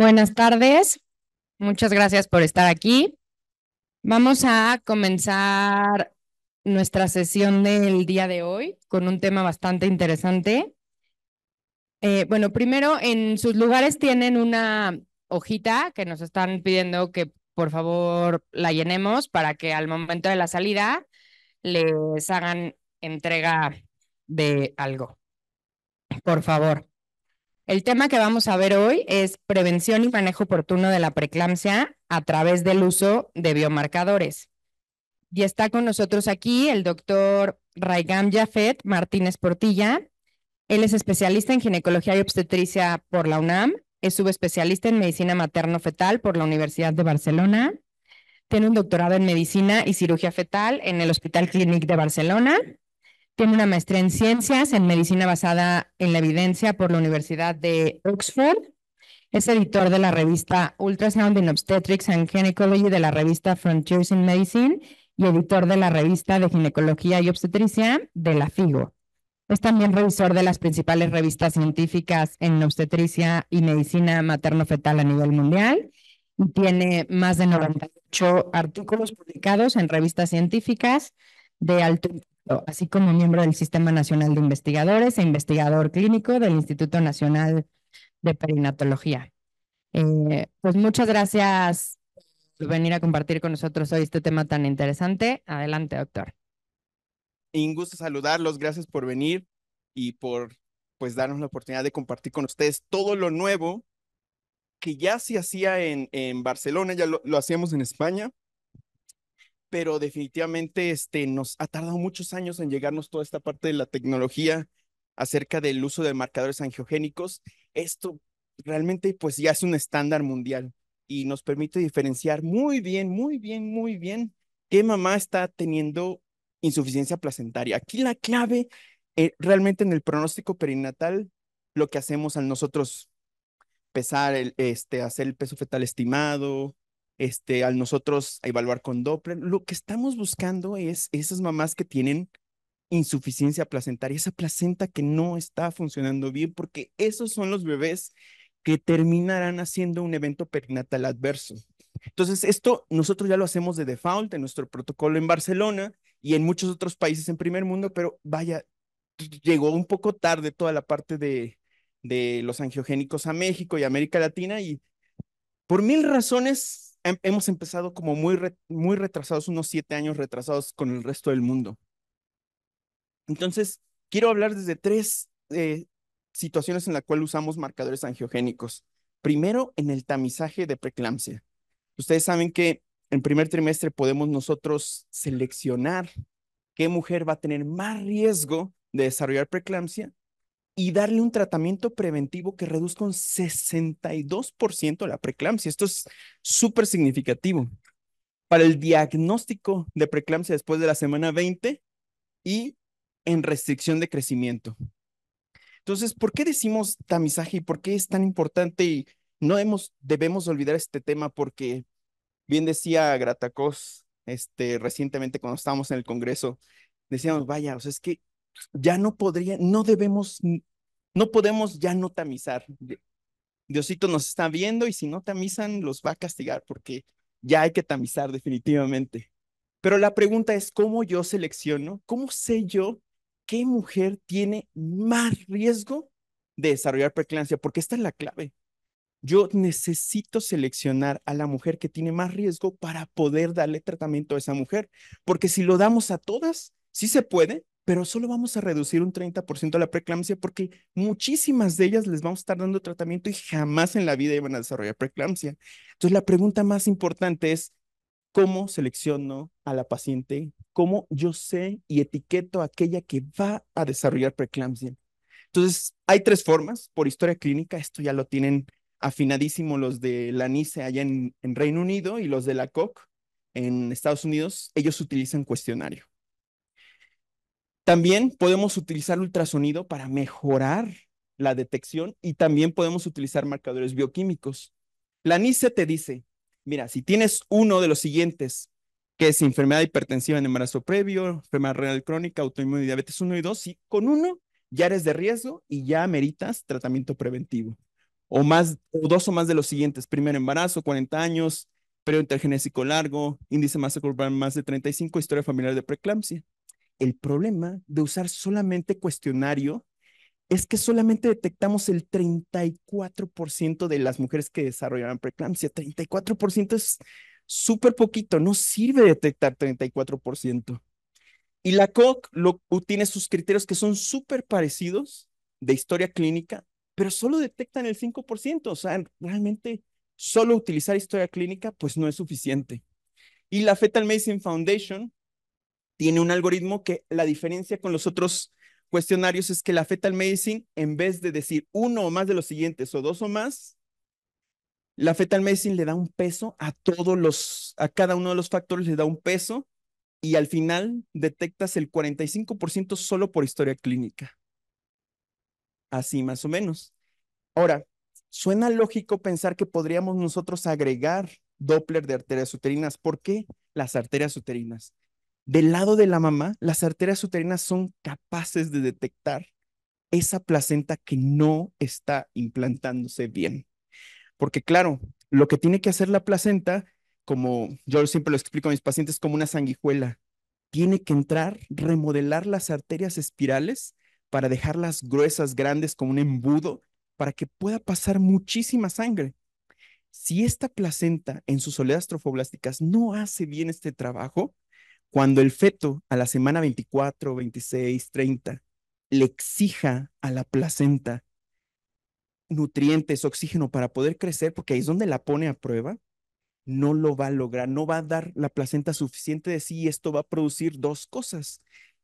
Buenas tardes. Muchas gracias por estar aquí. Vamos a comenzar nuestra sesión del día de hoy con un tema bastante interesante. Eh, bueno, primero, en sus lugares tienen una hojita que nos están pidiendo que por favor la llenemos para que al momento de la salida les hagan entrega de algo. Por favor. El tema que vamos a ver hoy es prevención y manejo oportuno de la preeclampsia a través del uso de biomarcadores. Y está con nosotros aquí el doctor Raigam Jafet Martínez Portilla. Él es especialista en ginecología y obstetricia por la UNAM, es subespecialista en medicina materno-fetal por la Universidad de Barcelona, tiene un doctorado en medicina y cirugía fetal en el Hospital Clínic de Barcelona tiene una maestría en ciencias en medicina basada en la evidencia por la Universidad de Oxford. Es editor de la revista Ultrasound in Obstetrics and Gynecology de la revista Frontiers in Medicine y editor de la revista de Ginecología y Obstetricia de la FIGO. Es también revisor de las principales revistas científicas en obstetricia y medicina materno-fetal a nivel mundial y tiene más de 98 artículos publicados en revistas científicas de alto así como miembro del Sistema Nacional de Investigadores e investigador clínico del Instituto Nacional de Perinatología. Eh, pues muchas gracias por venir a compartir con nosotros hoy este tema tan interesante. Adelante, doctor. Un gusto saludarlos, gracias por venir y por pues darnos la oportunidad de compartir con ustedes todo lo nuevo que ya se hacía en, en Barcelona, ya lo, lo hacíamos en España, pero definitivamente este, nos ha tardado muchos años en llegarnos toda esta parte de la tecnología acerca del uso de marcadores angiogénicos. Esto realmente pues ya es un estándar mundial y nos permite diferenciar muy bien, muy bien, muy bien qué mamá está teniendo insuficiencia placentaria. Aquí la clave eh, realmente en el pronóstico perinatal, lo que hacemos al nosotros pesar, este, hacer el peso fetal estimado, este, al nosotros evaluar con Doppler, lo que estamos buscando es esas mamás que tienen insuficiencia placentaria, esa placenta que no está funcionando bien, porque esos son los bebés que terminarán haciendo un evento perinatal adverso. Entonces, esto nosotros ya lo hacemos de default en nuestro protocolo en Barcelona y en muchos otros países en primer mundo, pero vaya, llegó un poco tarde toda la parte de, de los angiogénicos a México y América Latina y por mil razones Em, hemos empezado como muy, muy retrasados, unos siete años retrasados con el resto del mundo. Entonces, quiero hablar desde tres eh, situaciones en las cuales usamos marcadores angiogénicos. Primero, en el tamizaje de preeclampsia. Ustedes saben que en primer trimestre podemos nosotros seleccionar qué mujer va a tener más riesgo de desarrollar preeclampsia y darle un tratamiento preventivo que reduzca un 62% la preeclampsia. Esto es súper significativo. Para el diagnóstico de preeclampsia después de la semana 20 y en restricción de crecimiento. Entonces, ¿por qué decimos tamizaje y por qué es tan importante y no debemos olvidar este tema? Porque bien decía Gratacos este, recientemente cuando estábamos en el Congreso, decíamos, vaya, o sea, es que ya no podría, no debemos, no podemos ya no tamizar. Diosito nos está viendo y si no tamizan, los va a castigar porque ya hay que tamizar definitivamente. Pero la pregunta es, ¿cómo yo selecciono? ¿Cómo sé yo qué mujer tiene más riesgo de desarrollar preeclampsia? Porque esta es la clave. Yo necesito seleccionar a la mujer que tiene más riesgo para poder darle tratamiento a esa mujer. Porque si lo damos a todas, sí se puede, pero solo vamos a reducir un 30% la preeclampsia porque muchísimas de ellas les vamos a estar dando tratamiento y jamás en la vida iban a desarrollar preeclampsia. Entonces, la pregunta más importante es, ¿cómo selecciono a la paciente? ¿Cómo yo sé y etiqueto a aquella que va a desarrollar preeclampsia? Entonces, hay tres formas. Por historia clínica, esto ya lo tienen afinadísimo los de la NICE allá en, en Reino Unido y los de la COC en Estados Unidos, ellos utilizan cuestionario. También podemos utilizar ultrasonido para mejorar la detección y también podemos utilizar marcadores bioquímicos. La NICE te dice, mira, si tienes uno de los siguientes, que es enfermedad hipertensiva en embarazo previo, enfermedad renal crónica, autoinmune, diabetes 1 y 2, si con uno ya eres de riesgo y ya meritas tratamiento preventivo. O más, dos o más de los siguientes, primer embarazo, 40 años, periodo intergenésico largo, índice masa corporal más de 35, historia familiar de preeclampsia. El problema de usar solamente cuestionario es que solamente detectamos el 34% de las mujeres que desarrollaron preeclampsia. 34% es súper poquito, no sirve detectar 34%. Y la COC lo, tiene sus criterios que son súper parecidos de historia clínica, pero solo detectan el 5%. O sea, realmente solo utilizar historia clínica pues no es suficiente. Y la Fetal Medicine Foundation tiene un algoritmo que la diferencia con los otros cuestionarios es que la fetal medicine, en vez de decir uno o más de los siguientes o dos o más, la fetal medicine le da un peso a todos los, a cada uno de los factores le da un peso y al final detectas el 45% solo por historia clínica. Así más o menos. Ahora, suena lógico pensar que podríamos nosotros agregar Doppler de arterias uterinas. ¿Por qué las arterias uterinas? Del lado de la mamá, las arterias uterinas son capaces de detectar esa placenta que no está implantándose bien. Porque claro, lo que tiene que hacer la placenta, como yo siempre lo explico a mis pacientes, como una sanguijuela, tiene que entrar, remodelar las arterias espirales para dejarlas gruesas, grandes, como un embudo, para que pueda pasar muchísima sangre. Si esta placenta en sus oleadas trofoblásticas no hace bien este trabajo, cuando el feto a la semana 24, 26, 30 le exija a la placenta nutrientes, oxígeno para poder crecer, porque ahí es donde la pone a prueba, no lo va a lograr, no va a dar la placenta suficiente de sí y esto va a producir dos cosas.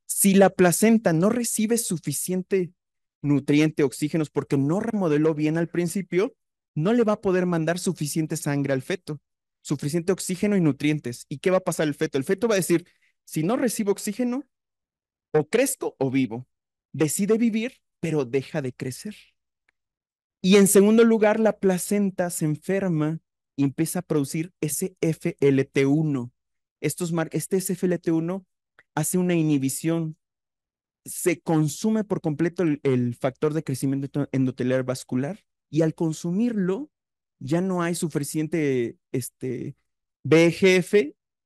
Si la placenta no recibe suficiente nutriente, oxígenos, porque no remodeló bien al principio, no le va a poder mandar suficiente sangre al feto suficiente oxígeno y nutrientes. ¿Y qué va a pasar el feto? El feto va a decir, si no recibo oxígeno, o crezco o vivo. Decide vivir, pero deja de crecer. Y en segundo lugar, la placenta se enferma y empieza a producir SFLT1. Estos este SFLT1 hace una inhibición. Se consume por completo el, el factor de crecimiento endotelial vascular y al consumirlo ya no hay suficiente este, BGF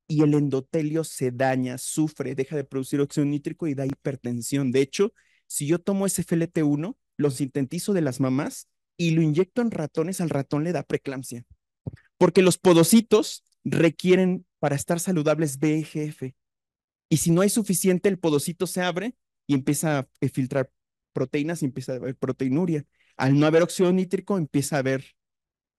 y el endotelio se daña, sufre, deja de producir óxido nítrico y da hipertensión. De hecho, si yo tomo ese SFLT1, lo sintetizo de las mamás y lo inyecto en ratones, al ratón le da preeclampsia. Porque los podocitos requieren para estar saludables BGF. Y si no hay suficiente, el podocito se abre y empieza a filtrar proteínas y empieza a haber proteinuria. Al no haber óxido nítrico, empieza a haber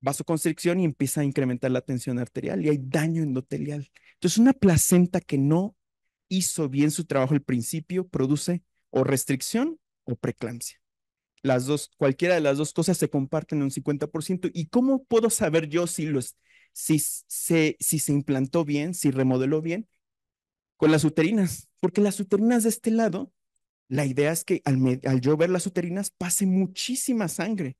vasoconstricción y empieza a incrementar la tensión arterial y hay daño endotelial. Entonces, una placenta que no hizo bien su trabajo al principio produce o restricción o preeclampsia. Las dos, cualquiera de las dos cosas se comparten en un 50%. ¿Y cómo puedo saber yo si, los, si, se, si se implantó bien, si remodeló bien? Con las uterinas, porque las uterinas de este lado, la idea es que al, al yo ver las uterinas pase muchísima sangre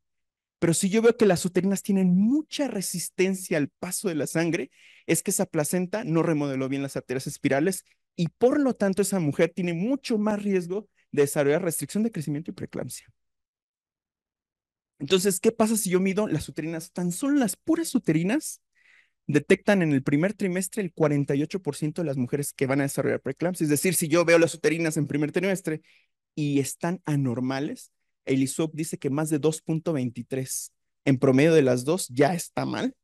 pero si yo veo que las uterinas tienen mucha resistencia al paso de la sangre, es que esa placenta no remodeló bien las arterias espirales y por lo tanto esa mujer tiene mucho más riesgo de desarrollar restricción de crecimiento y preeclampsia. Entonces, ¿qué pasa si yo mido las uterinas? Tan solo las puras uterinas detectan en el primer trimestre el 48% de las mujeres que van a desarrollar preeclampsia. Es decir, si yo veo las uterinas en primer trimestre y están anormales, Elisop dice que más de 2.23 en promedio de las dos ya está mal.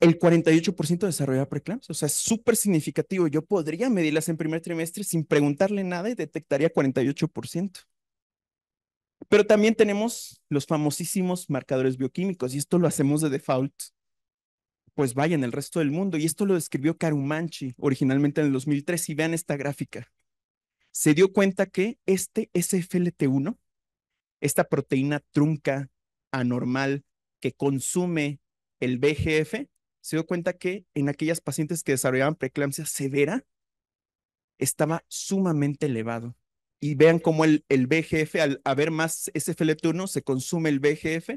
El 48% desarrolla preeclampsia, o sea, es súper significativo. Yo podría medirlas en primer trimestre sin preguntarle nada y detectaría 48%. Pero también tenemos los famosísimos marcadores bioquímicos y esto lo hacemos de default. Pues vaya en el resto del mundo y esto lo describió Karumanchi originalmente en el 2003 y vean esta gráfica. Se dio cuenta que este SFLT1 esta proteína trunca, anormal, que consume el BGF, se dio cuenta que en aquellas pacientes que desarrollaban preeclampsia severa, estaba sumamente elevado. Y vean cómo el, el BGF, al haber más SFL1, se consume el BGF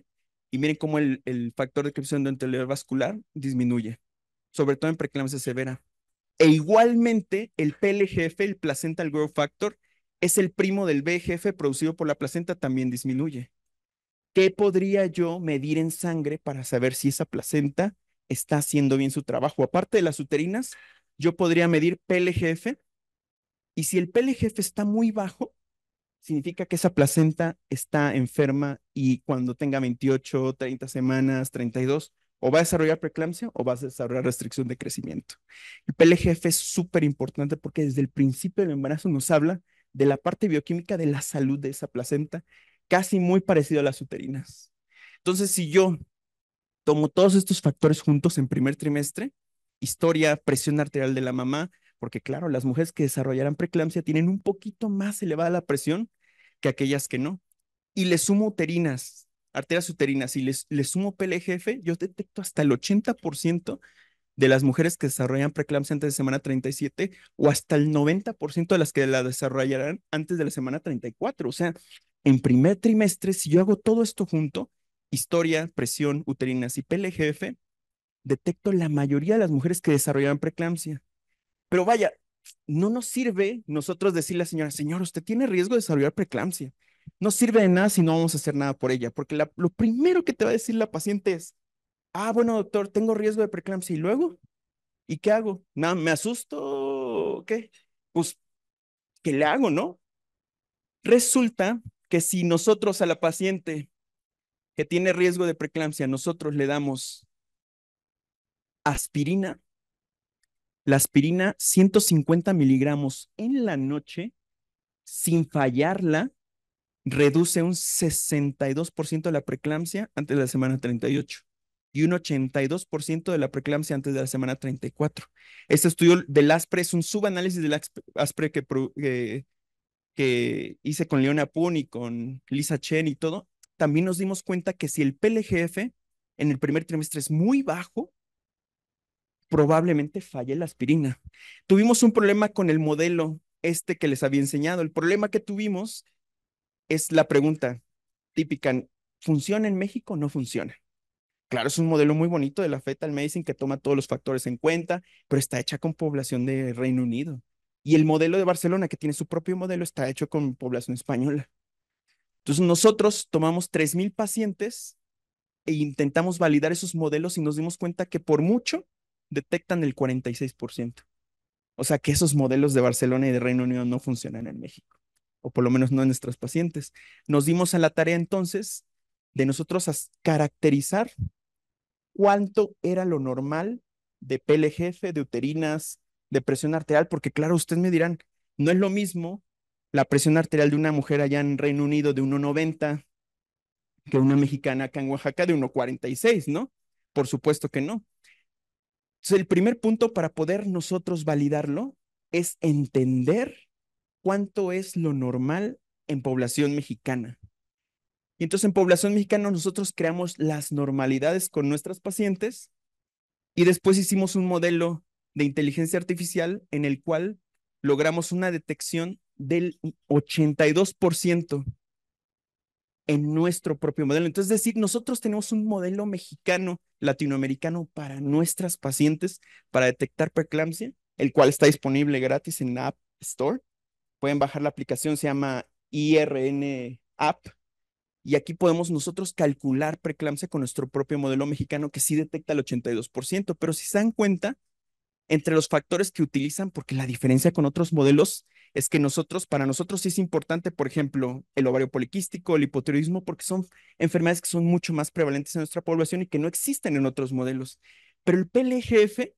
y miren cómo el, el factor de del endotelial vascular disminuye, sobre todo en preeclampsia severa. E igualmente, el PLGF, el placental growth factor, es el primo del BGF producido por la placenta, también disminuye. ¿Qué podría yo medir en sangre para saber si esa placenta está haciendo bien su trabajo? Aparte de las uterinas, yo podría medir PLGF. Y si el PLGF está muy bajo, significa que esa placenta está enferma y cuando tenga 28, 30 semanas, 32, o va a desarrollar preeclampsia o va a desarrollar restricción de crecimiento. El PLGF es súper importante porque desde el principio del embarazo nos habla de la parte bioquímica de la salud de esa placenta, casi muy parecido a las uterinas. Entonces, si yo tomo todos estos factores juntos en primer trimestre, historia, presión arterial de la mamá, porque claro, las mujeres que desarrollarán preeclampsia tienen un poquito más elevada la presión que aquellas que no. Y le sumo uterinas, arterias uterinas, y les, les sumo PLGF, yo detecto hasta el 80% de las mujeres que desarrollan preeclampsia antes de semana 37 o hasta el 90% de las que la desarrollarán antes de la semana 34. O sea, en primer trimestre, si yo hago todo esto junto, historia, presión, uterinas y PLGF, detecto la mayoría de las mujeres que desarrollan preeclampsia. Pero vaya, no nos sirve nosotros decirle a la señora, señor, usted tiene riesgo de desarrollar preeclampsia. No sirve de nada si no vamos a hacer nada por ella, porque lo primero que te va a decir la paciente es, ah, bueno, doctor, tengo riesgo de preeclampsia. ¿Y luego? ¿Y qué hago? No, ¿Me asusto? ¿Qué? Pues, ¿qué le hago, no? Resulta que si nosotros a la paciente que tiene riesgo de preeclampsia, nosotros le damos aspirina, la aspirina 150 miligramos en la noche, sin fallarla, reduce un 62% la preeclampsia antes de la semana 38 y un 82% de la preeclampsia antes de la semana 34. Este estudio del ASPRE es un subanálisis del ASPRE que, que, hice con Leona Poon y con Lisa Chen y todo. También nos dimos cuenta que si el PLGF en el primer trimestre es muy bajo, probablemente falle la aspirina. Tuvimos un problema con el modelo este que les había enseñado. El problema que tuvimos es la pregunta típica, ¿funciona en México no funciona? Claro, es un modelo muy bonito de la fetal medicine que toma todos los factores en cuenta, pero está hecha con población de Reino Unido. Y el modelo de Barcelona, que tiene su propio modelo, está hecho con población española. Entonces nosotros tomamos 3.000 pacientes e intentamos validar esos modelos y nos dimos cuenta que por mucho detectan el 46%. O sea que esos modelos de Barcelona y de Reino Unido no funcionan en México, o por lo menos no en nuestros pacientes. Nos dimos a la tarea entonces de nosotros caracterizar cuánto era lo normal de PLGF, de uterinas, de presión arterial, porque claro, ustedes me dirán, no es lo mismo la presión arterial de una mujer allá en Reino Unido de 1,90 que una mexicana acá en Oaxaca de 1,46, ¿no? Por supuesto que no. Entonces, el primer punto para poder nosotros validarlo es entender cuánto es lo normal en población mexicana. Y entonces en población mexicana nosotros creamos las normalidades con nuestras pacientes y después hicimos un modelo de inteligencia artificial en el cual logramos una detección del 82% en nuestro propio modelo. Entonces, es decir, nosotros tenemos un modelo mexicano, latinoamericano para nuestras pacientes para detectar preeclampsia, el cual está disponible gratis en la App Store. Pueden bajar la aplicación, se llama IRN App y aquí podemos nosotros calcular preeclampsia con nuestro propio modelo mexicano que sí detecta el 82%, pero si se dan cuenta, entre los factores que utilizan, porque la diferencia con otros modelos es que nosotros, para nosotros sí es importante, por ejemplo, el ovario poliquístico, el hipotiroidismo, porque son enfermedades que son mucho más prevalentes en nuestra población y que no existen en otros modelos. Pero el PLGF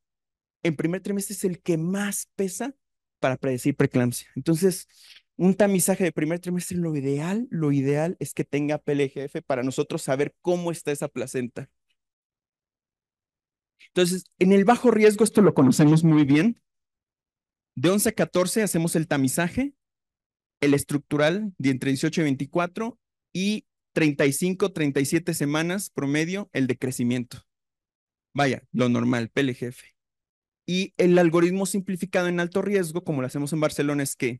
en primer trimestre es el que más pesa para predecir preeclampsia. Entonces, un tamizaje de primer trimestre, lo ideal, lo ideal es que tenga PLGF para nosotros saber cómo está esa placenta. Entonces, en el bajo riesgo, esto lo conocemos muy bien. De 11 a 14 hacemos el tamizaje, el estructural de entre 18 y 24 y 35, 37 semanas promedio el de crecimiento. Vaya, lo normal, PLGF. Y el algoritmo simplificado en alto riesgo, como lo hacemos en Barcelona, es que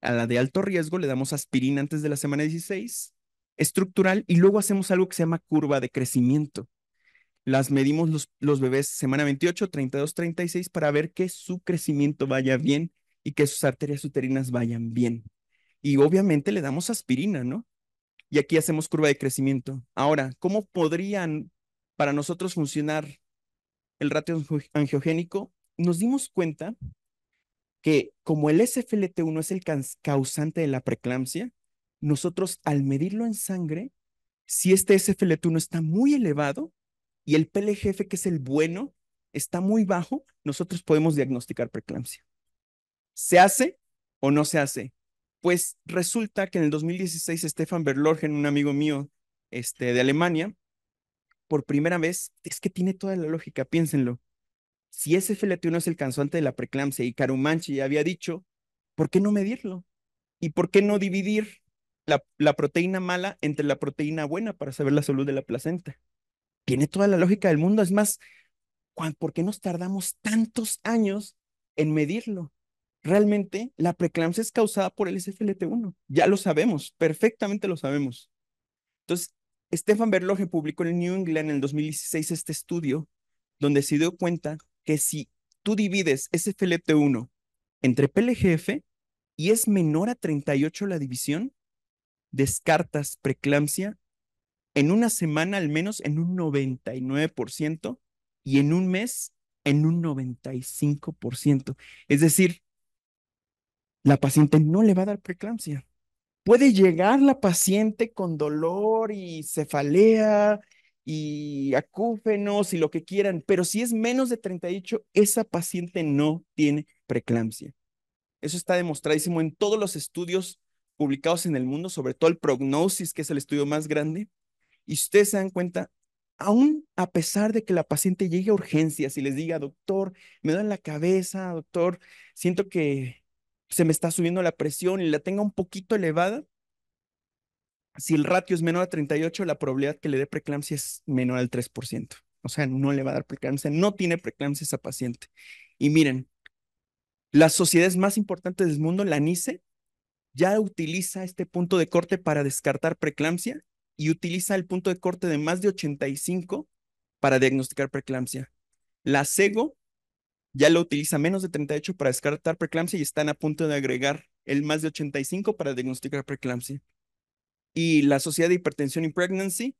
a la de alto riesgo le damos aspirina antes de la semana 16, estructural, y luego hacemos algo que se llama curva de crecimiento. Las medimos los, bebés semana 28, 32, 36 para ver que su crecimiento vaya bien y que sus arterias uterinas vayan bien. Y obviamente le damos aspirina, ¿no? Y aquí hacemos curva de crecimiento. Ahora, ¿cómo podrían para nosotros funcionar el ratio angiogénico? Nos dimos cuenta que como el SFLT1 es el causante de la preeclampsia, nosotros al medirlo en sangre, si este SFLT1 está muy elevado y el PLGF, que es el bueno, está muy bajo, nosotros podemos diagnosticar preeclampsia. ¿Se hace o no se hace? Pues resulta que en el 2016 Stefan Berlorgen, un amigo mío este, de Alemania, por primera vez, es que tiene toda la lógica, piénsenlo, si ese 1 es el cansante de la preeclampsia y Carumanchi ya había dicho, ¿por qué no medirlo? ¿Y por qué no dividir la, proteína mala entre la proteína buena para saber la salud de la placenta? Tiene toda la lógica del mundo. Es más, ¿por qué nos tardamos tantos años en medirlo? Realmente la preeclampsia es causada por el SFLT1. Ya lo sabemos, perfectamente lo sabemos. Entonces, Stefan Berloge publicó en New England en el 2016 este estudio donde se dio cuenta que si tú divides ese 1 entre PLGF y es menor a 38 la división, descartas preeclampsia en una semana al menos en un 99% y en un mes en un 95%. Es decir, la paciente no le va a dar preeclampsia. Puede llegar la paciente con dolor y cefalea y acúfenos y lo que quieran, pero si es menos de 38, esa paciente no tiene preeclampsia. Eso está demostradísimo en todos los estudios publicados en el mundo, sobre todo el prognosis, que es el estudio más grande. Y ustedes se dan cuenta, aún a pesar de que la paciente llegue a urgencias y les diga, doctor, me duele la cabeza, doctor, siento que se me está subiendo la presión y la tenga un poquito elevada, si el ratio es menor a 38, la probabilidad que le dé preeclampsia es menor al 3%. O sea, no le va a dar preeclampsia, no tiene preeclampsia esa paciente. Y miren, las sociedades más importantes del mundo, la NICE, ya utiliza este punto de corte para descartar preeclampsia y utiliza el punto de corte de más de 85 para diagnosticar preeclampsia. La SEGO ya lo utiliza menos de 38 para descartar preeclampsia y están a punto de agregar el más de 85 para diagnosticar preeclampsia y la Sociedad de Hipertensión y Pregnancy,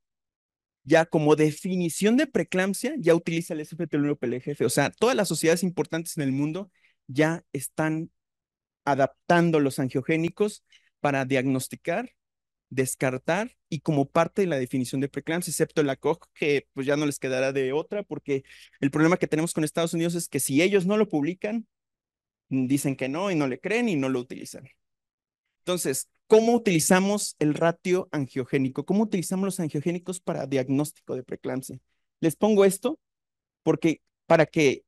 ya como definición de preeclampsia, ya utiliza el SFT1-PLGF. O sea, todas las sociedades importantes en el mundo ya están adaptando los angiogénicos para diagnosticar, descartar y como parte de la definición de preeclampsia, excepto la COG, que pues ya no les quedará de otra, porque el problema que tenemos con Estados Unidos es que si ellos no lo publican, dicen que no y no le creen y no lo utilizan. Entonces, ¿cómo utilizamos el ratio angiogénico? ¿Cómo utilizamos los angiogénicos para diagnóstico de preeclampsia? Les pongo esto porque para que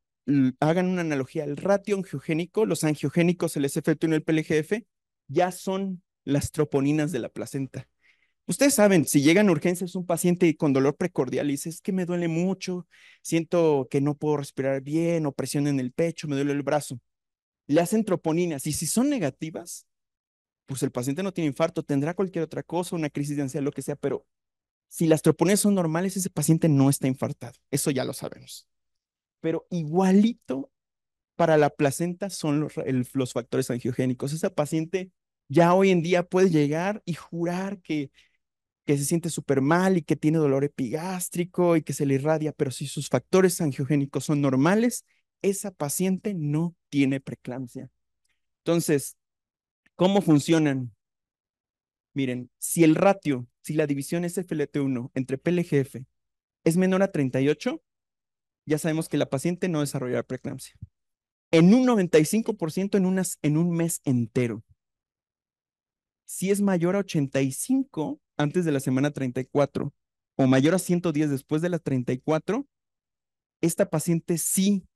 hagan una analogía, el ratio angiogénico, los angiogénicos, el SFT 1 y el PLGF, ya son las troponinas de la placenta. Ustedes saben, si llegan a urgencias un paciente con dolor precordial y dice, es que me duele mucho, siento que no puedo respirar bien o presión en el pecho, me duele el brazo, le hacen troponinas y si son negativas, pues el paciente no tiene infarto, tendrá cualquier otra cosa, una crisis de ansiedad, lo que sea, pero si las troponías son normales, ese paciente no está infartado. Eso ya lo sabemos. Pero igualito para la placenta son los, factores angiogénicos. Esa paciente ya hoy en día puede llegar y jurar que, que se siente súper mal y que tiene dolor epigástrico y que se le irradia, pero si sus factores angiogénicos son normales, esa paciente no tiene preeclampsia. Entonces, ¿Cómo funcionan? Miren, si el ratio, si la división SFLT1 entre PLGF es menor a 38, ya sabemos que la paciente no desarrollará preeclampsia. En un 95% en, unas, en un mes entero. Si es mayor a 85 antes de la semana 34 o mayor a 110 después de la 34, esta paciente sí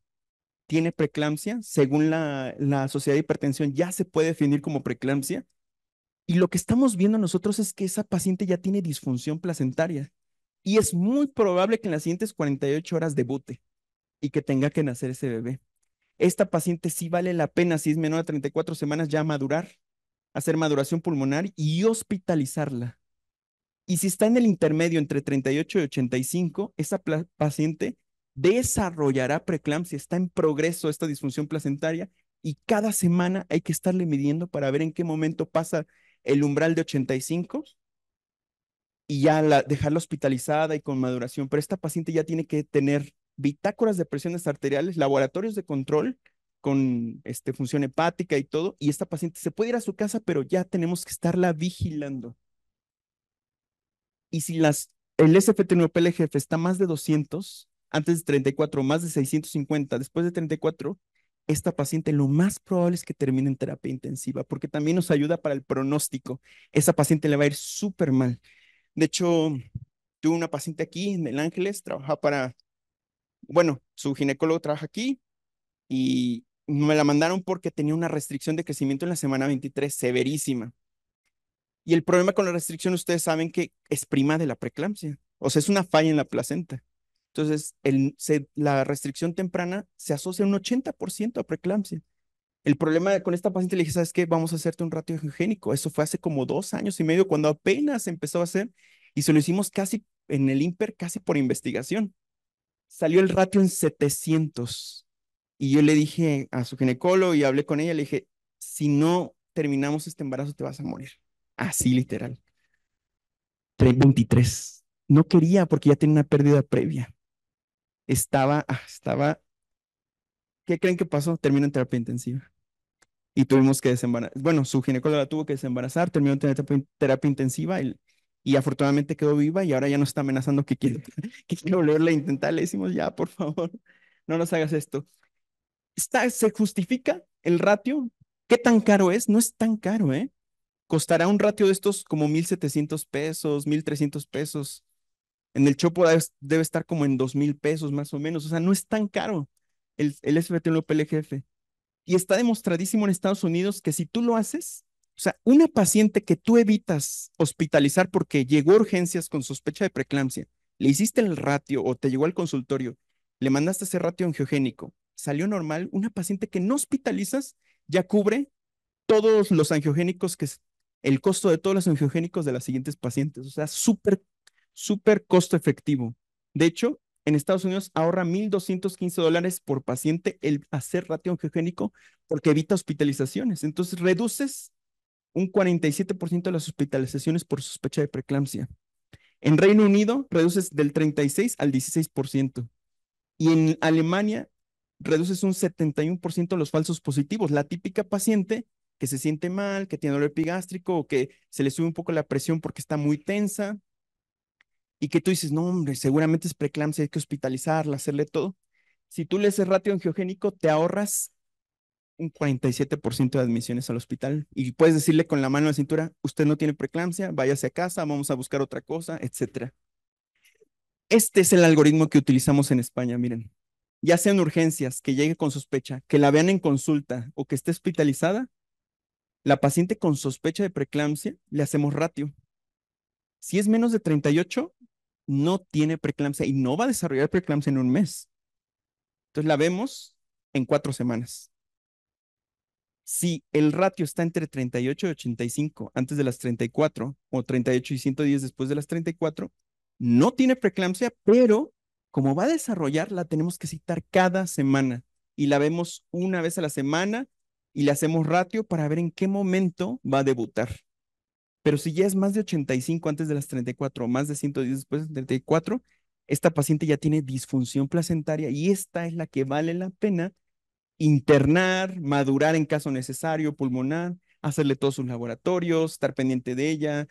tiene preeclampsia, según la, Sociedad de Hipertensión, ya se puede definir como preeclampsia. Y lo que estamos viendo nosotros es que esa paciente ya tiene disfunción placentaria y es muy probable que en las siguientes 48 horas debute y que tenga que nacer ese bebé. Esta paciente sí vale la pena, si es menor a 34 semanas, ya madurar, hacer maduración pulmonar y hospitalizarla. Y si está en el intermedio entre 38 y 85, esa paciente desarrollará preeclampsia, está en progreso esta disfunción placentaria y cada semana hay que estarle midiendo para ver en qué momento pasa el umbral de 85 y ya la, dejarla hospitalizada y con maduración. Pero esta paciente ya tiene que tener bitácoras de presiones arteriales, laboratorios de control con este, función hepática y todo, y esta paciente se puede ir a su casa, pero ya tenemos que estarla vigilando. Y si las, el SFT-9-PLGF está más de 200, antes de 34, más de 650, después de 34, esta paciente lo más probable es que termine en terapia intensiva, porque también nos ayuda para el pronóstico. Esa paciente le va a ir súper mal. De hecho, tuve una paciente aquí en El Ángeles, trabaja para, bueno, su ginecólogo trabaja aquí y me la mandaron porque tenía una restricción de crecimiento en la semana 23 severísima. Y el problema con la restricción, ustedes saben que es prima de la preeclampsia, o sea, es una falla en la placenta. Entonces, el, la restricción temprana se asocia un 80% a preeclampsia. El problema con esta paciente le dije, ¿sabes qué? Vamos a hacerte un ratio angiogénico. Eso fue hace como dos años y medio cuando apenas empezó a hacer y se lo hicimos casi en el IMPER, casi por investigación. Salió el ratio en 700 y yo le dije a su ginecólogo y hablé con ella, le dije, si no terminamos este embarazo te vas a morir. Así literal. 323. No quería porque ya tenía una pérdida previa estaba, ah, estaba, ¿qué creen que pasó? Terminó en terapia intensiva. Y tuvimos que desembarazar, bueno, su ginecóloga tuvo que desembarazar, terminó en terapia, intensiva y, y, afortunadamente quedó viva y ahora ya nos está amenazando que quiere, que volverla a intentar. Le decimos, ya, por favor, no nos hagas esto. Está, ¿Se justifica el ratio? ¿Qué tan caro es? No es tan caro, ¿eh? Costará un ratio de estos como 1.700 pesos, 1.300 pesos en el Chopo debe, estar como en dos mil pesos más o menos. O sea, no es tan caro el, el SBT PLGF. Y está demostradísimo en Estados Unidos que si tú lo haces, o sea, una paciente que tú evitas hospitalizar porque llegó a urgencias con sospecha de preeclampsia, le hiciste el ratio o te llegó al consultorio, le mandaste ese ratio angiogénico, salió normal, una paciente que no hospitalizas ya cubre todos los angiogénicos, que es el costo de todos los angiogénicos de las siguientes pacientes. O sea, súper súper costo efectivo. De hecho, en Estados Unidos ahorra 1.215 dólares por paciente el hacer ratio angiogénico porque evita hospitalizaciones. Entonces, reduces un 47% de las hospitalizaciones por sospecha de preeclampsia. En Reino Unido, reduces del 36 al 16%. Y en Alemania, reduces un 71% los falsos positivos. La típica paciente que se siente mal, que tiene dolor epigástrico o que se le sube un poco la presión porque está muy tensa, y que tú dices, no, hombre, seguramente es preeclampsia, hay que hospitalizarla, hacerle todo. Si tú le haces ratio angiogénico, te ahorras un 47% de admisiones al hospital y puedes decirle con la mano a la cintura, usted no tiene preeclampsia, váyase a casa, vamos a buscar otra cosa, etcétera. Este es el algoritmo que utilizamos en España, miren. Ya sean urgencias, que llegue con sospecha, que la vean en consulta o que esté hospitalizada, la paciente con sospecha de preeclampsia le hacemos ratio. Si es menos de 38, no tiene preeclampsia y no va a desarrollar preeclampsia en un mes. Entonces la vemos en cuatro semanas. Si el ratio está entre 38 y 85 antes de las 34 o 38 y 110 después de las 34, no tiene preeclampsia, pero como va a desarrollar, la tenemos que citar cada semana y la vemos una vez a la semana y le hacemos ratio para ver en qué momento va a debutar. Pero si ya es más de 85 antes de las 34, más de 110 después de 34, esta paciente ya tiene disfunción placentaria y esta es la que vale la pena internar, madurar en caso necesario, pulmonar, hacerle todos sus laboratorios, estar pendiente de ella,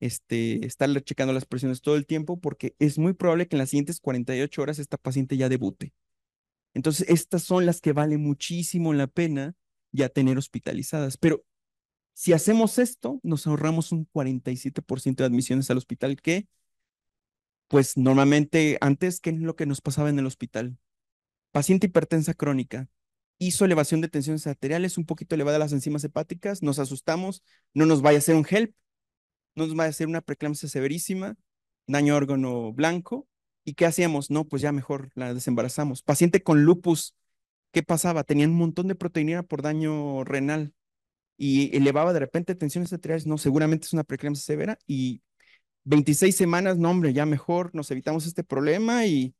este, estarle checando las presiones todo el tiempo, porque es muy probable que en las siguientes 48 horas esta paciente ya debute. Entonces, estas son las que vale muchísimo la pena ya tener hospitalizadas. Pero si hacemos esto, nos ahorramos un 47% de admisiones al hospital que, pues normalmente antes, ¿qué es lo que nos pasaba en el hospital? Paciente hipertensa crónica, hizo elevación de tensiones arteriales, un poquito elevada las enzimas hepáticas, nos asustamos, no nos vaya a hacer un HELP, no nos vaya a hacer una preeclampsia severísima, daño a órgano blanco, ¿y qué hacíamos? No, pues ya mejor la desembarazamos. Paciente con lupus, ¿qué pasaba? Tenía un montón de proteína por daño renal, y elevaba de repente tensiones arteriales, no, seguramente es una preeclampsia severa y 26 semanas, no hombre, ya mejor nos evitamos este problema y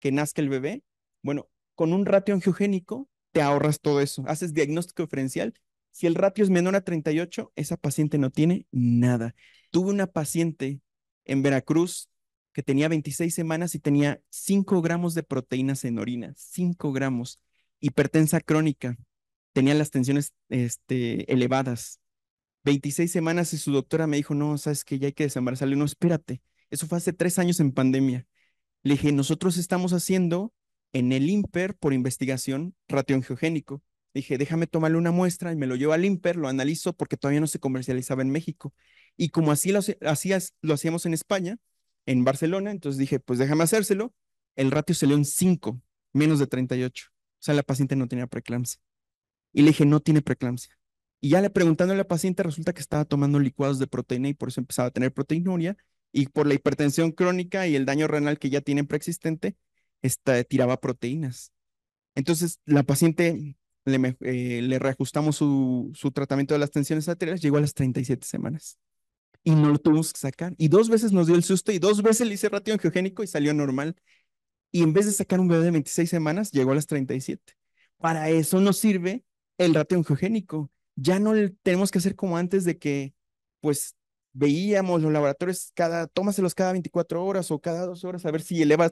que nazca el bebé. Bueno, con un ratio angiogénico te ahorras todo eso, haces diagnóstico diferencial. Si el ratio es menor a 38, esa paciente no tiene nada. Tuve una paciente en Veracruz que tenía 26 semanas y tenía 5 gramos de proteínas en orina, 5 gramos, hipertensa crónica, Tenía las tensiones este, elevadas. 26 semanas y su doctora me dijo, no, sabes que ya hay que desembarazarle. No, espérate, eso fue hace tres años en pandemia. Le dije, nosotros estamos haciendo en el IMPER por investigación ratio angiogénico. Dije, déjame tomarle una muestra y me lo llevo al IMPER, lo analizo porque todavía no se comercializaba en México. Y como así lo, hacíamos en España, en Barcelona, entonces dije, pues déjame hacérselo. El ratio salió en 5, menos de 38. O sea, la paciente no tenía preeclampsia. Y le dije, no tiene preeclampsia. Y ya le preguntando a la paciente, resulta que estaba tomando licuados de proteína y por eso empezaba a tener proteinuria. Y por la hipertensión crónica y el daño renal que ya tiene preexistente, tiraba proteínas. Entonces, la paciente le, eh, reajustamos su, tratamiento de las tensiones arteriales, llegó a las 37 semanas. Y no lo tuvimos que sacar. Y dos veces nos dio el susto y dos veces le hice ratio angiogénico y salió normal. Y en vez de sacar un bebé de 26 semanas, llegó a las 37. Para eso no sirve el ratio angiogénico. Ya no tenemos que hacer como antes de que, pues, veíamos los laboratorios cada, tómaselos cada 24 horas o cada dos horas a ver si eleva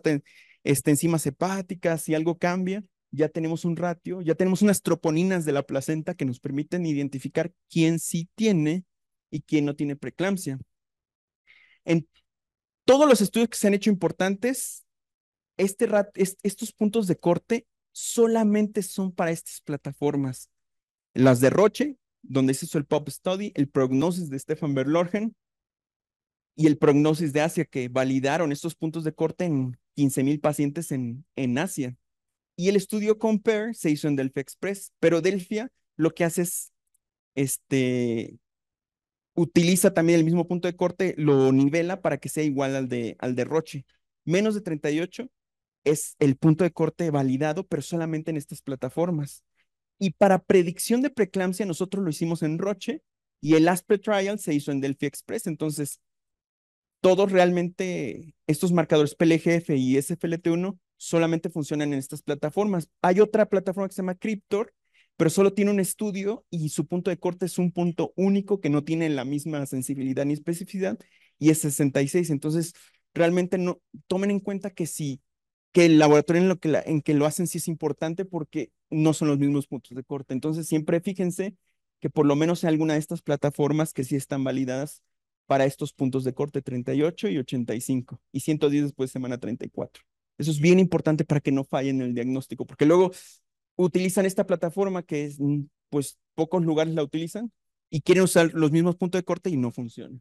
esta enzimas hepáticas, si algo cambia. Ya tenemos un ratio, ya tenemos unas troponinas de la placenta que nos permiten identificar quién sí tiene y quién no tiene preeclampsia. En todos los estudios que se han hecho importantes, este rat, estos puntos de corte solamente son para estas plataformas. Las de Roche, donde se hizo el Pop Study, el prognosis de Stefan Berlorgen y el prognosis de Asia, que validaron estos puntos de corte en 15.000 pacientes en, en Asia. Y el estudio Compare se hizo en Delphi Express, pero Delphi lo que hace es, este, utiliza también el mismo punto de corte, lo nivela para que sea igual al de, al de Roche. Menos de 38 es el punto de corte validado, pero solamente en estas plataformas. Y para predicción de preeclampsia, nosotros lo hicimos en Roche y el ASPRE Trial se hizo en Delphi Express. Entonces, todos realmente, estos marcadores PLGF y SFLT1 solamente funcionan en estas plataformas. Hay otra plataforma que se llama Cryptor, pero solo tiene un estudio y su punto de corte es un punto único que no tiene la misma sensibilidad ni especificidad y es 66. Entonces, realmente no tomen en cuenta que si que el laboratorio en, lo que, la, en que lo hacen sí es importante porque no son los mismos puntos de corte. Entonces, siempre fíjense que por lo menos hay alguna de estas plataformas que sí están validadas para estos puntos de corte 38 y 85 y 110 después de semana 34. Eso es bien importante para que no fallen en el diagnóstico, porque luego utilizan esta plataforma que es, mm, pues pocos lugares la utilizan y quieren usar los mismos puntos de corte y no funciona.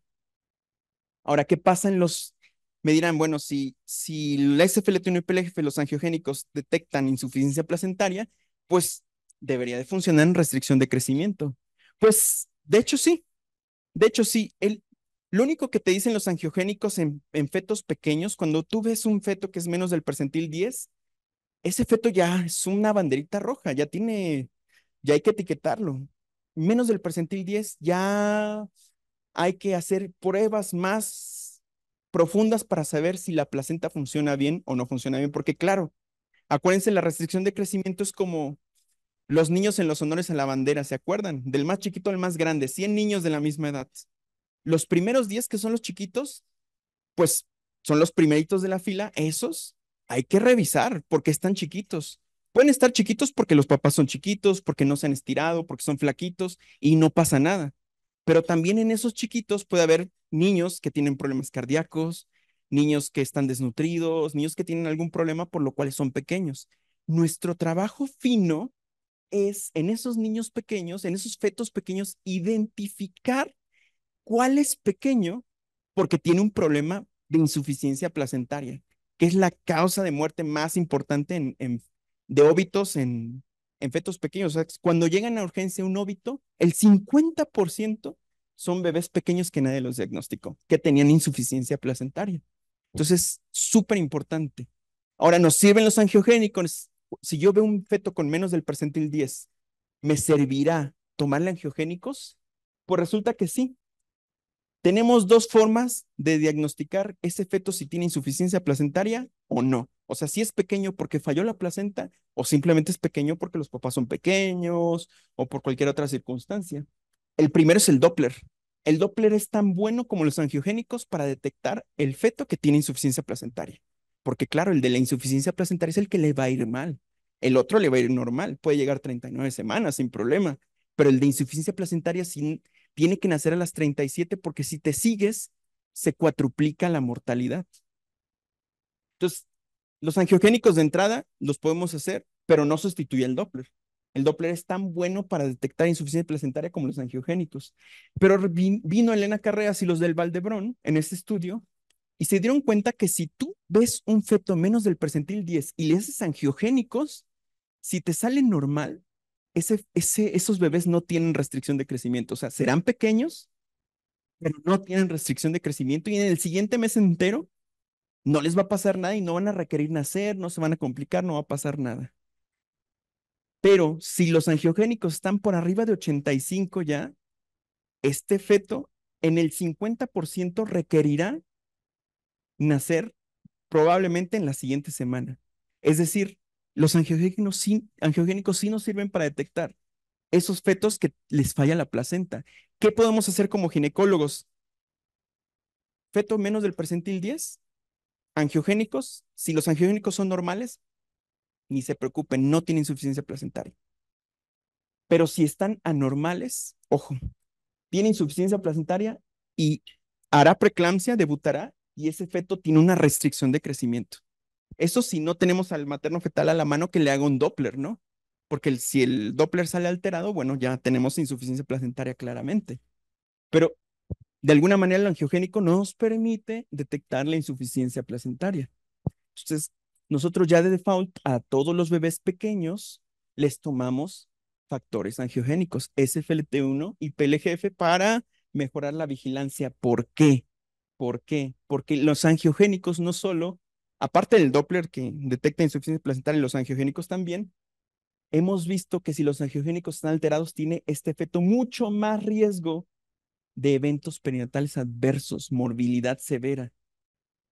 Ahora, ¿qué pasa en los me dirán, bueno, si, si la sflt 1 y los angiogénicos, detectan insuficiencia placentaria, pues debería de funcionar en restricción de crecimiento. Pues, de hecho, sí. De hecho, sí. El, lo único que te dicen los angiogénicos en, en fetos pequeños, cuando tú ves un feto que es menos del percentil 10, ese feto ya es una banderita roja, ya tiene, ya hay que etiquetarlo. Menos del percentil 10, ya hay que hacer pruebas más profundas para saber si la placenta funciona bien o no funciona bien, porque claro, acuérdense, la restricción de crecimiento es como los niños en los honores a la bandera, ¿se acuerdan? Del más chiquito al más grande, 100 niños de la misma edad. Los primeros 10 que son los chiquitos, pues son los primeritos de la fila, esos hay que revisar porque están chiquitos. Pueden estar chiquitos porque los papás son chiquitos, porque no se han estirado, porque son flaquitos y no pasa nada. Pero también en esos chiquitos puede haber niños que tienen problemas cardíacos, niños que están desnutridos, niños que tienen algún problema por lo cual son pequeños. Nuestro trabajo fino es en esos niños pequeños, en esos fetos pequeños, identificar cuál es pequeño porque tiene un problema de insuficiencia placentaria, que es la causa de muerte más importante de óbitos en, en fetos pequeños. O sea, cuando llegan a urgencia un óbito, el 50% son bebés pequeños que nadie los diagnosticó, que tenían insuficiencia placentaria. Entonces, súper importante. Ahora, nos sirven los angiogénicos. Si yo veo un feto con menos del percentil 10, ¿me servirá tomarle angiogénicos? Pues resulta que sí. Tenemos dos formas de diagnosticar ese feto si tiene insuficiencia placentaria o no. O sea, si es pequeño porque falló la placenta o simplemente es pequeño porque los papás son pequeños o por cualquier otra circunstancia. El primero es el Doppler. El Doppler es tan bueno como los angiogénicos para detectar el feto que tiene insuficiencia placentaria. Porque claro, el de la insuficiencia placentaria es el que le va a ir mal. El otro le va a ir normal, puede llegar 39 semanas sin problema. Pero el de insuficiencia placentaria tiene que nacer a las 37 porque si te sigues, se cuatruplica la mortalidad. Entonces, los angiogénicos de entrada los podemos hacer, pero no sustituye el Doppler. El Doppler es tan bueno para detectar insuficiencia placentaria como los angiogénicos. Pero vino Elena Carreras y los del Valdebrón en este estudio y se dieron cuenta que si tú ves un feto menos del percentil 10 y le haces angiogénicos, si te sale normal, ese, esos bebés no tienen restricción de crecimiento. O sea, serán pequeños, pero no tienen restricción de crecimiento y en el siguiente mes entero no les va a pasar nada y no van a requerir nacer, no se van a complicar, no va a pasar nada. Pero si los angiogénicos están por arriba de 85 ya, este feto en el 50% requerirá nacer probablemente en la siguiente semana. Es decir, los angiogénicos sí, sí nos sirven para detectar esos fetos que les falla la placenta. ¿Qué podemos hacer como ginecólogos? Feto menos del percentil 10, angiogénicos, si los angiogénicos son normales, ni se preocupen, no tienen insuficiencia placentaria. Pero si están anormales, ojo, tiene insuficiencia placentaria y hará preeclampsia, debutará y ese feto tiene una restricción de crecimiento. Eso si no tenemos al materno fetal a la mano que le haga un Doppler, ¿no? Porque si el Doppler sale alterado, bueno, ya tenemos insuficiencia placentaria claramente. Pero de alguna manera, el angiogénico nos permite detectar la insuficiencia placentaria. Entonces, nosotros ya de default a todos los bebés pequeños les tomamos factores angiogénicos, SFLT1 y PLGF para mejorar la vigilancia. ¿Por qué? ¿Por qué? Porque los angiogénicos no solo, aparte del Doppler que detecta insuficiencia placentaria, los angiogénicos también, hemos visto que si los angiogénicos están alterados, tiene este efecto mucho más riesgo de eventos perinatales adversos, morbilidad severa.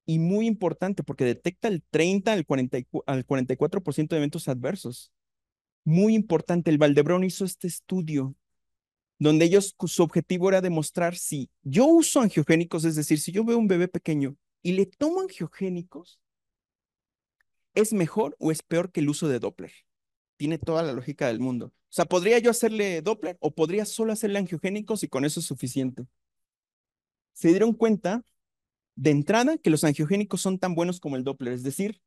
Y muy importante, porque detecta el 30 al, 40, al 44% de eventos adversos. Muy importante, el Valdebrón hizo este estudio donde ellos, su objetivo era demostrar si yo uso angiogénicos, es decir, si yo veo un bebé pequeño y le tomo angiogénicos, ¿es mejor o es peor que el uso de Doppler? Tiene toda la lógica del mundo. O sea, ¿podría yo hacerle Doppler o podría solo hacerle angiogénicos y con eso es suficiente? Se dieron cuenta de entrada que los angiogénicos son tan buenos como el Doppler, es decir,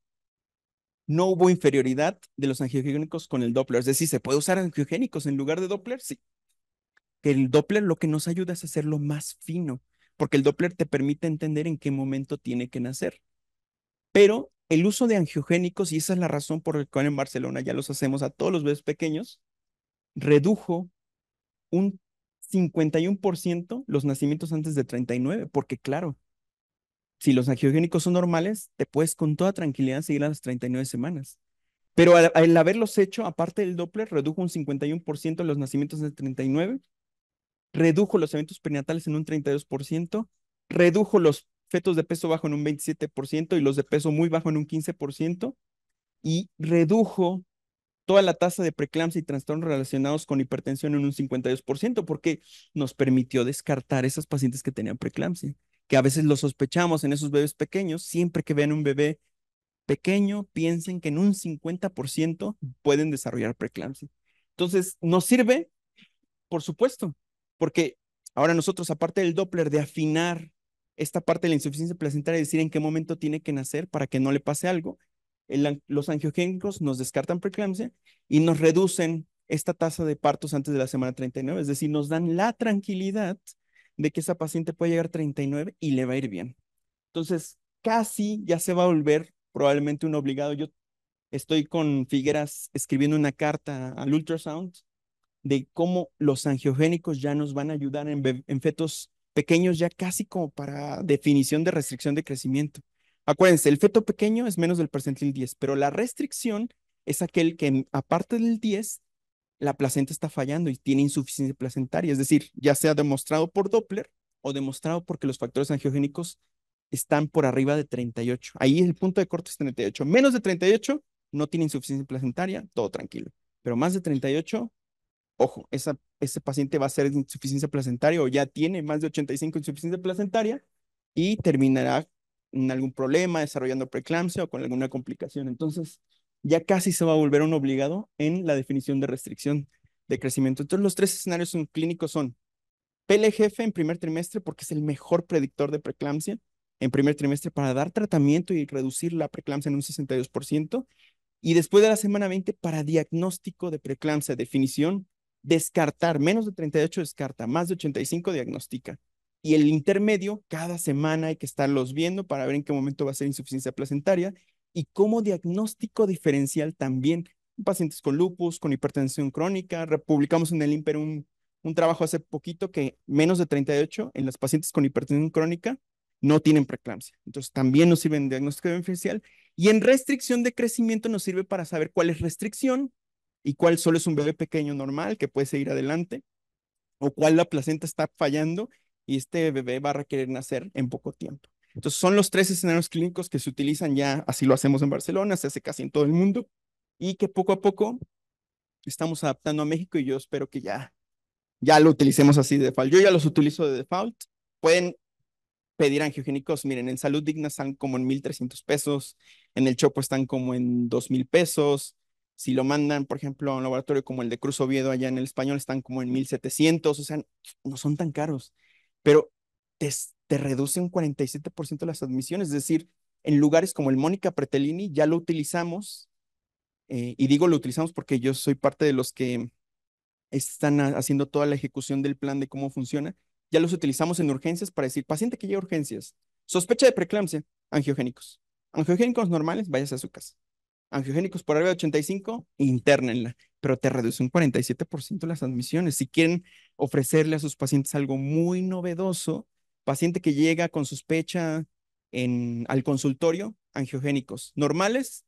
no hubo inferioridad de los angiogénicos con el Doppler, es decir, ¿se puede usar angiogénicos en lugar de Doppler? Sí. Que el Doppler lo que nos ayuda es hacerlo más fino, porque el Doppler te permite entender en qué momento tiene que nacer. Pero el uso de angiogénicos, y esa es la razón por la cual en Barcelona ya los hacemos a todos los bebés pequeños, redujo un 51% los nacimientos antes de 39, porque claro, si los angiogénicos son normales, te puedes con toda tranquilidad seguir a las 39 semanas. Pero al, haberlos hecho, aparte del Doppler, redujo un 51% los nacimientos de 39, redujo los eventos perinatales en un 32%, redujo los fetos de peso bajo en un 27% y los de peso muy bajo en un 15%, y redujo toda la tasa de preeclampsia y trastornos relacionados con hipertensión en un 52%, porque nos permitió descartar esas pacientes que tenían preeclampsia, que a veces lo sospechamos en esos bebés pequeños, siempre que vean un bebé pequeño, piensen que en un 50% pueden desarrollar preeclampsia. Entonces, ¿nos sirve? Por supuesto, porque ahora nosotros, aparte del Doppler, de afinar esta parte de la insuficiencia placentaria, y decir en qué momento tiene que nacer para que no le pase algo, los angiogénicos nos descartan preeclampsia y nos reducen esta tasa de partos antes de la semana 39, es decir, nos dan la tranquilidad de que esa paciente puede llegar a 39 y le va a ir bien. Entonces, casi ya se va a volver probablemente un obligado. Yo estoy con Figueras escribiendo una carta al ultrasound de cómo los angiogénicos ya nos van a ayudar en fetos pequeños, ya casi como para definición de restricción de crecimiento. Acuérdense, el feto pequeño es menos del percentil 10, pero la restricción es aquel que, aparte del 10, la placenta está fallando y tiene insuficiencia placentaria. Es decir, ya sea demostrado por Doppler o demostrado porque los factores angiogénicos están por arriba de 38. Ahí el punto de corte es 38. Menos de 38 no tiene insuficiencia placentaria, todo tranquilo. Pero más de 38, ojo, esa, ese paciente va a ser insuficiencia placentaria o ya tiene más de 85 insuficiencia placentaria y terminará algún problema, desarrollando preeclampsia o con alguna complicación. Entonces, ya casi se va a volver un obligado en la definición de restricción de crecimiento. Entonces, los tres escenarios clínicos son PLGF en primer trimestre porque es el mejor predictor de preeclampsia en primer trimestre para dar tratamiento y reducir la preeclampsia en un 62%. Y después de la semana 20 para diagnóstico de preeclampsia, definición, descartar, menos de 38 descarta, más de 85 diagnostica y el intermedio, cada semana hay que estarlos viendo para ver en qué momento va a ser insuficiencia placentaria y como diagnóstico diferencial también. Pacientes con lupus, con hipertensión crónica, republicamos en el IMPER un, un trabajo hace poquito que menos de 38 en las pacientes con hipertensión crónica no tienen preeclampsia. Entonces también nos sirve en diagnóstico diferencial y en restricción de crecimiento nos sirve para saber cuál es restricción y cuál solo es un bebé pequeño normal que puede seguir adelante o cuál la placenta está fallando y este bebé va a requerir nacer en poco tiempo. Entonces son los tres escenarios clínicos que se utilizan ya, así lo hacemos en Barcelona, se hace casi en todo el mundo y que poco a poco estamos adaptando a México y yo espero que ya, ya lo utilicemos así de default. Yo ya los utilizo de default. Pueden pedir angiogénicos, miren, en Salud Digna están como en 1.300 pesos, en el Chopo están como en 2.000 pesos, si lo mandan, por ejemplo, a un laboratorio como el de Cruz Oviedo allá en el español, están como en 1.700, o sea, no son tan caros pero te, reduce un 47% las admisiones, es decir, en lugares como el Mónica Pretellini ya lo utilizamos, eh, y digo lo utilizamos porque yo soy parte de los que están haciendo toda la ejecución del plan de cómo funciona, ya los utilizamos en urgencias para decir, paciente que llega a urgencias, sospecha de preeclampsia, angiogénicos. Angiogénicos normales, váyase a su casa. Angiogénicos por arriba de 85, internenla pero te reduce un 47% las admisiones. Si quieren ofrecerle a sus pacientes algo muy novedoso, paciente que llega con sospecha en, al consultorio, angiogénicos normales,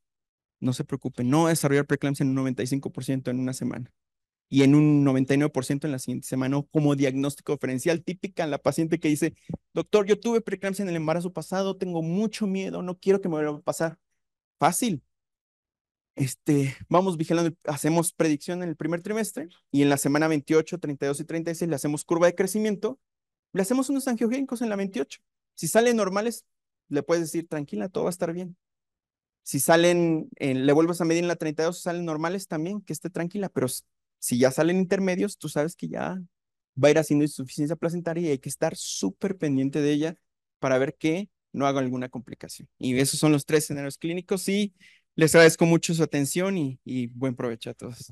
no se preocupen, no desarrollar preeclampsia en un 95% en una semana y en un 99% en la siguiente semana como diagnóstico diferencial típica en la paciente que dice, doctor, yo tuve preeclampsia en el embarazo pasado, tengo mucho miedo, no quiero que me vuelva a pasar. Fácil, este, vamos vigilando, hacemos predicción en el primer trimestre y en la semana 28, 32 y 36 le hacemos curva de crecimiento, le hacemos unos angiogénicos en la 28. Si salen normales, le puedes decir, tranquila, todo va a estar bien. Si salen, le vuelves a medir en la 32, si salen normales también, que esté tranquila, pero si ya salen intermedios, tú sabes que ya va a ir haciendo insuficiencia placentaria y hay que estar súper pendiente de ella para ver que no haga alguna complicación. Y esos son los tres escenarios clínicos y les agradezco mucho su atención y, buen provecho a todos.